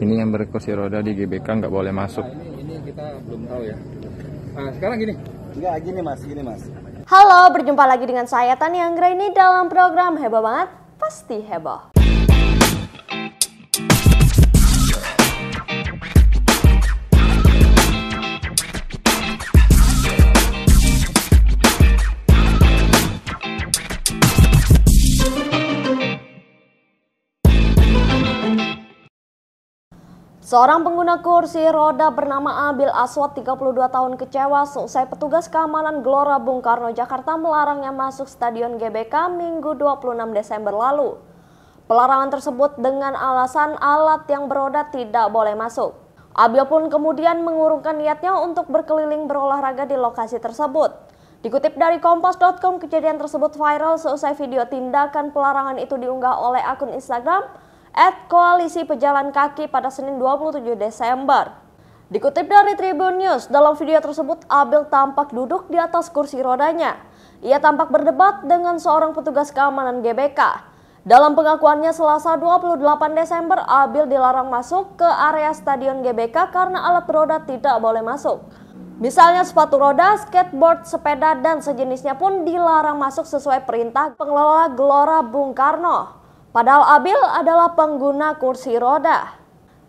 ini yang berkursi roda di GBK nggak boleh masuk nah, ini, ini kita belum tahu ya nah, sekarang gini nggak gini mas gini mas halo berjumpa lagi dengan saya Tani Anggra ini dalam program heboh banget pasti heboh Seorang pengguna kursi roda bernama Abil Aswad 32 tahun kecewa selesai petugas keamanan Gelora Bung Karno Jakarta melarangnya masuk Stadion GBK Minggu 26 Desember lalu. Pelarangan tersebut dengan alasan alat yang beroda tidak boleh masuk. Abil pun kemudian mengurungkan niatnya untuk berkeliling berolahraga di lokasi tersebut. Dikutip dari Kompas.com, kejadian tersebut viral seusai video tindakan pelarangan itu diunggah oleh akun Instagram at Koalisi Pejalan Kaki pada Senin 27 Desember. Dikutip dari Tribun News, dalam video tersebut Abel tampak duduk di atas kursi rodanya. Ia tampak berdebat dengan seorang petugas keamanan GBK. Dalam pengakuannya selasa 28 Desember, Abil dilarang masuk ke area stadion GBK karena alat roda tidak boleh masuk. Misalnya sepatu roda, skateboard, sepeda, dan sejenisnya pun dilarang masuk sesuai perintah pengelola Gelora Bung Karno. Padahal Abil adalah pengguna kursi roda.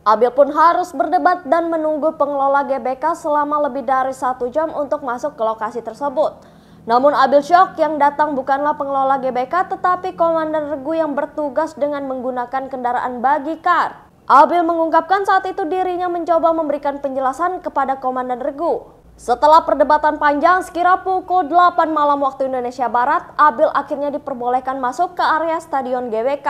Abil pun harus berdebat dan menunggu pengelola GBK selama lebih dari satu jam untuk masuk ke lokasi tersebut. Namun Abil Syok yang datang bukanlah pengelola GBK tetapi komandan regu yang bertugas dengan menggunakan kendaraan bagi kar. Abil mengungkapkan saat itu dirinya mencoba memberikan penjelasan kepada komandan regu. Setelah perdebatan panjang, sekira pukul 8 malam waktu Indonesia Barat, Abil akhirnya diperbolehkan masuk ke area Stadion GWK.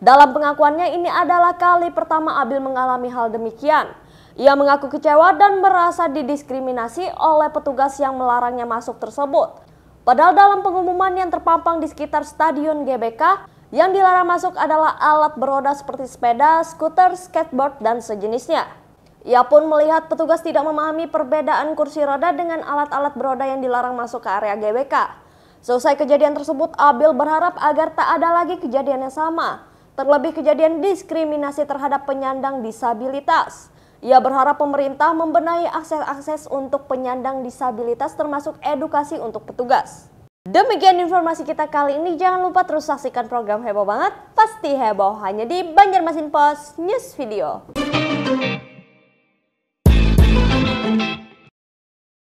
Dalam pengakuannya ini adalah kali pertama Abil mengalami hal demikian. Ia mengaku kecewa dan merasa didiskriminasi oleh petugas yang melarangnya masuk tersebut. Padahal dalam pengumuman yang terpampang di sekitar Stadion GBK, yang dilarang masuk adalah alat beroda seperti sepeda, skuter, skateboard, dan sejenisnya. Ia pun melihat petugas tidak memahami perbedaan kursi roda dengan alat-alat beroda yang dilarang masuk ke area GWK. Selesai kejadian tersebut, Abil berharap agar tak ada lagi kejadian yang sama, terlebih kejadian diskriminasi terhadap penyandang disabilitas. Ia berharap pemerintah membenahi akses-akses untuk penyandang disabilitas termasuk edukasi untuk petugas. Demikian informasi kita kali ini. Jangan lupa terus saksikan program heboh banget. Pasti heboh hanya di Banjarmasin Post News Video.